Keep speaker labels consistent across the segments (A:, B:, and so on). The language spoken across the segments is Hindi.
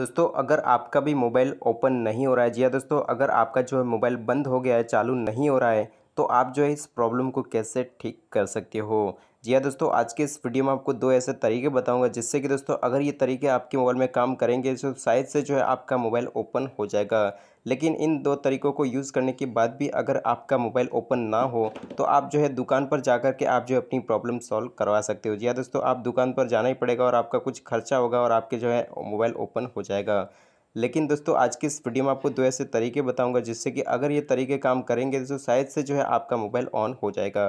A: दोस्तों अगर आपका भी मोबाइल ओपन नहीं हो रहा है जी हाँ दोस्तों अगर आपका जो है मोबाइल बंद हो गया है चालू नहीं हो रहा है तो आप जो है इस प्रॉब्लम को कैसे ठीक कर सकते हो जी हाँ दोस्तों आज के इस वीडियो में आपको दो ऐसे तरीके बताऊंगा जिससे कि दोस्तों अगर ये तरीके आपके मोबाइल में काम करेंगे तो शायद से जो है आपका मोबाइल ओपन हो जाएगा लेकिन इन दो तरीकों को यूज़ करने के बाद भी अगर आपका मोबाइल ओपन ना हो तो आप जो है दुकान पर जाकर के आप जो है अपनी प्रॉब्लम सॉल्व करवा सकते हो जी हाँ दोस्तों आप दुकान पर जाना ही पड़ेगा और आपका कुछ खर्चा होगा और आपके जो है मोबाइल ओपन हो जाएगा लेकिन दोस्तों आज की इस वीडियो में आपको दो ऐसे तरीके बताऊंगा जिससे कि अगर ये तरीके काम करेंगे तो शायद से जो है आपका मोबाइल ऑन हो जाएगा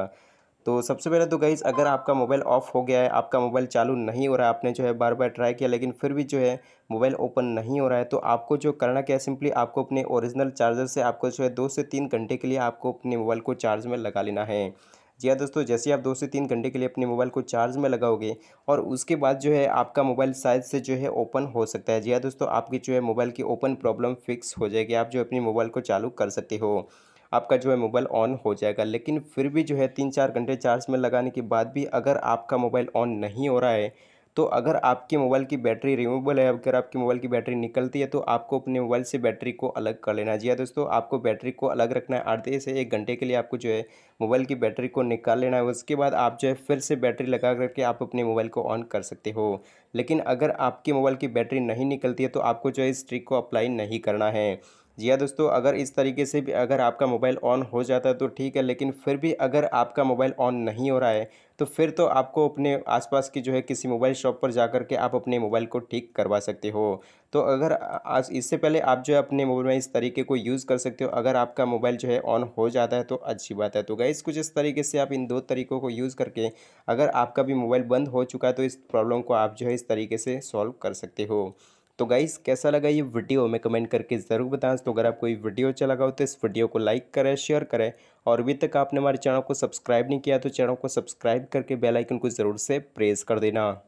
A: तो सबसे पहले तो गाइज़ अगर आपका मोबाइल ऑफ़ हो गया है आपका मोबाइल चालू नहीं हो रहा है आपने जो है बार बार ट्राई किया लेकिन फिर भी जो है मोबाइल ओपन नहीं हो रहा है तो आपको जो करना क्या है सिंपली आपको अपने ओरिजिनल चार्जर से आपको जो है दो से तीन घंटे के लिए आपको अपने मोबाइल को चार्ज में लगा लेना है जी हाँ दोस्तों जैसे आप दो से तीन घंटे के लिए अपने मोबाइल को चार्ज में लगाओगे और उसके बाद जो है आपका मोबाइल शायद से जो है ओपन हो सकता है जी हाँ दोस्तों आपकी जो है मोबाइल की ओपन प्रॉब्लम फिक्स हो जाएगी आप जो अपने मोबाइल को चालू कर सकते हो आपका जो है मोबाइल ऑन हो जाएगा लेकिन फिर भी जो है तीन चार घंटे चार्ज में लगाने के बाद भी अगर आपका मोबाइल ऑन नहीं हो रहा है तो अगर आपके मोबाइल की बैटरी रिमूवेबल है अगर आपके मोबाइल की बैटरी निकलती है तो आपको अपने मोबाइल से बैटरी को अलग कर लेना हाँ दोस्तों आपको बैटरी को अलग रखना है आधे से एक घंटे के लिए आपको जो है मोबाइल की बैटरी को निकाल लेना है उसके बाद आप जो है फिर से बैटरी लगा करके आप अपने मोबाइल को ऑन कर सकते हो लेकिन अगर आपके मोबाइल की बैटरी नहीं निकलती है तो आपको जो है इस ट्रिक को अप्लाई नहीं करना है जी हाँ दोस्तों अगर इस तरीके से भी अगर आपका मोबाइल ऑन हो जाता है तो ठीक है लेकिन फिर भी अगर आपका मोबाइल ऑन नहीं हो रहा है तो फिर तो आपको अपने आसपास की जो है किसी मोबाइल शॉप पर जा कर के आप अपने मोबाइल को ठीक करवा सकते हो तो अगर इससे पहले आप जो है अपने मोबाइल में इस तरीके को यूज़ कर सकते हो अगर आपका मोबाइल जो है ऑन हो जाता है तो अच्छी बात है तो गाइस कुछ इस तरीके से आप इन दो तरीकों को यूज़ करके अगर आपका भी मोबाइल बंद हो चुका है तो इस प्रॉब्लम को आप जो है इस तरीके से सॉल्व कर सकते हो तो गाइस कैसा लगा ये वीडियो हमें कमेंट करके ज़रूर बताएं तो अगर आपको ये वीडियो अच्छा लगा हो तो इस वीडियो को लाइक करें शेयर करें और अभी तक आपने हमारे चैनल को सब्सक्राइब नहीं किया तो चैनल को सब्सक्राइब करके बेलाइकन को ज़रूर से प्रेस कर देना